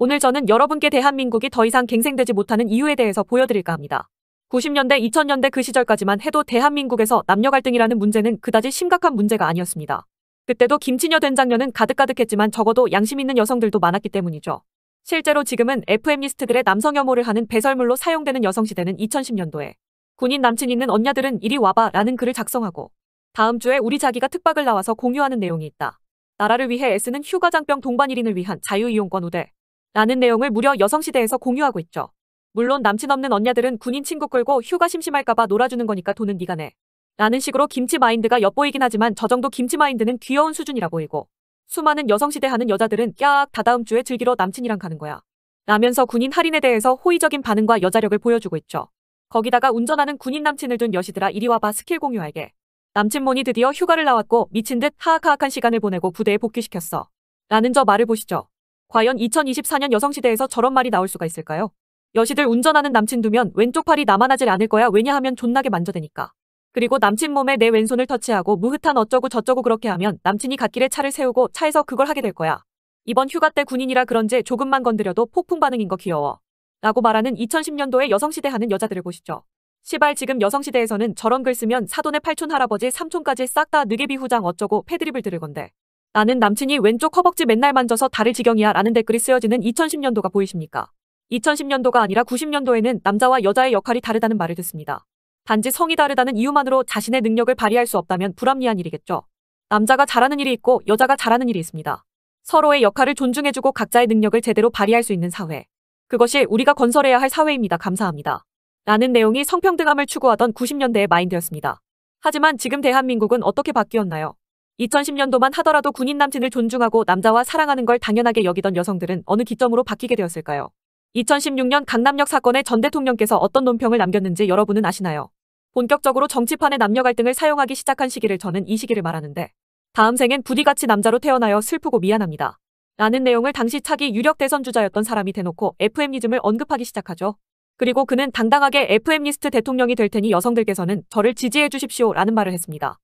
오늘 저는 여러분께 대한민국이 더 이상 갱생되지 못하는 이유에 대해서 보여드릴까 합니다. 90년대, 2000년대 그 시절까지만 해도 대한민국에서 남녀 갈등이라는 문제는 그다지 심각한 문제가 아니었습니다. 그때도 김치녀 된장녀는 가득가득했지만 적어도 양심 있는 여성들도 많았기 때문이죠. 실제로 지금은 FM리스트들의 남성 혐오를 하는 배설물로 사용되는 여성시대는 2010년도에 군인 남친 있는 언냐들은 이리 와봐 라는 글을 작성하고 다음 주에 우리 자기가 특박을 나와서 공유하는 내용이 있다. 나라를 위해 애쓰는 휴가장병 동반 1인을 위한 자유이용권 우대 라는 내용을 무려 여성시대에서 공유하고 있죠. 물론 남친 없는 언니들은 군인 친구 끌고 휴가 심심할까봐 놀아주는 거니까 돈은 네가 내. 라는 식으로 김치 마인드가 엿보이긴 하지만 저 정도 김치 마인드는 귀여운 수준이라 보이고 수많은 여성시대 하는 여자들은 꺄악 다다음 주에 즐기러 남친이랑 가는 거야. 라면서 군인 할인에 대해서 호의적인 반응과 여자력을 보여주고 있죠. 거기다가 운전하는 군인 남친을 둔 여시들아 이리 와봐 스킬 공유할게. 남친몬이 드디어 휴가를 나왔고 미친 듯 하악하악한 시간을 보내고 부대에 복귀시켰어. 라는 저 말을 보시죠. 과연 2024년 여성시대에서 저런 말이 나올 수가 있을까요? 여시들 운전하는 남친 두면 왼쪽 팔이 남아나질 않을 거야 왜냐하면 존나게 만져대니까. 그리고 남친 몸에 내 왼손을 터치하고 무흐탄 어쩌고 저쩌고 그렇게 하면 남친이 갓길에 차를 세우고 차에서 그걸 하게 될 거야. 이번 휴가 때 군인이라 그런지 조금만 건드려도 폭풍 반응인 거 귀여워. 라고 말하는 2010년도에 여성시대 하는 여자들을 보시죠. 시발 지금 여성시대에서는 저런 글 쓰면 사돈의 팔촌 할아버지 삼촌까지 싹 다느게비 후장 어쩌고 패드립을 들을 건데. 나는 남친이 왼쪽 허벅지 맨날 만져서 다를 지경이야 라는 댓글이 쓰여지는 2010년도가 보이십니까? 2010년도가 아니라 90년도에는 남자와 여자의 역할이 다르다는 말을 듣습니다. 단지 성이 다르다는 이유만으로 자신의 능력을 발휘할 수 없다면 불합리한 일이겠죠. 남자가 잘하는 일이 있고 여자가 잘하는 일이 있습니다. 서로의 역할을 존중해주고 각자의 능력을 제대로 발휘할 수 있는 사회. 그것이 우리가 건설해야 할 사회입니다. 감사합니다. 라는 내용이 성평등함을 추구하던 90년대의 마인드였습니다. 하지만 지금 대한민국은 어떻게 바뀌었나요? 2010년도만 하더라도 군인 남친을 존중하고 남자와 사랑하는 걸 당연하게 여기던 여성들은 어느 기점으로 바뀌게 되었을까요? 2016년 강남역 사건에 전 대통령께서 어떤 논평을 남겼는지 여러분은 아시나요? 본격적으로 정치판의 남녀 갈등을 사용하기 시작한 시기를 저는 이 시기를 말하는데 다음 생엔 부디같이 남자로 태어나여 슬프고 미안합니다. 라는 내용을 당시 차기 유력 대선 주자였던 사람이 대놓고 FM리즘을 언급하기 시작하죠. 그리고 그는 당당하게 FM리스트 대통령이 될 테니 여성들께서는 저를 지지해 주십시오 라는 말을 했습니다.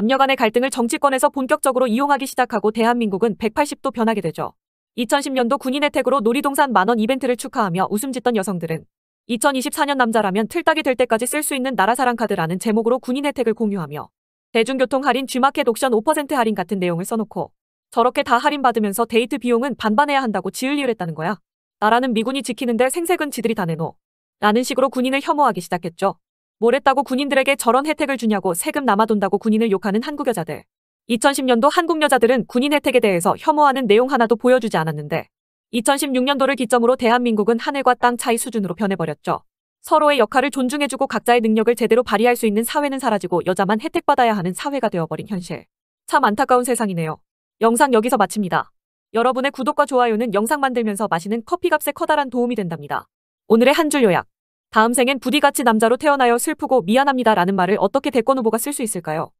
남녀 간의 갈등을 정치권에서 본격적으로 이용하기 시작하고 대한민국은 180도 변하게 되죠. 2010년도 군인 혜택으로 놀이동산 만원 이벤트를 축하하며 웃음 짓던 여성들은 2024년 남자라면 틀딱이 될 때까지 쓸 수 있는 나라사랑 카드라는 제목으로 군인 혜택을 공유하며 대중교통 할인 G마켓 옥션 5% 할인 같은 내용을 써놓고 저렇게 다 할인받으면서 데이트 비용은 반반해야 한다고 지을리을 했다는 거야. 나라는 미군이 지키는데 생색은 지들이 다 내놓. 라는 식으로 군인을 혐오하기 시작했죠. 뭘 했다고 군인들에게 저런 혜택을 주냐고 세금 남아돈다고 군인을 욕하는 한국 여자들. 2010년도 한국 여자들은 군인 혜택에 대해서 혐오하는 내용 하나도 보여주지 않았는데 2016년도를 기점으로 대한민국은 하늘과 땅 차이 수준으로 변해버렸죠. 서로의 역할을 존중해주고 각자의 능력을 제대로 발휘할 수 있는 사회는 사라지고 여자만 혜택받아야 하는 사회가 되어버린 현실. 참 안타까운 세상이네요. 영상 여기서 마칩니다. 여러분의 구독과 좋아요는 영상 만들면서 마시는 커피값에 커다란 도움이 된답니다. 오늘의 한 줄 요약 다음 생엔 부디 같이 남자로 태어나여 슬프고 미안합니다라는 말을 어떻게 대권 후보가 쓸 수 있을까요?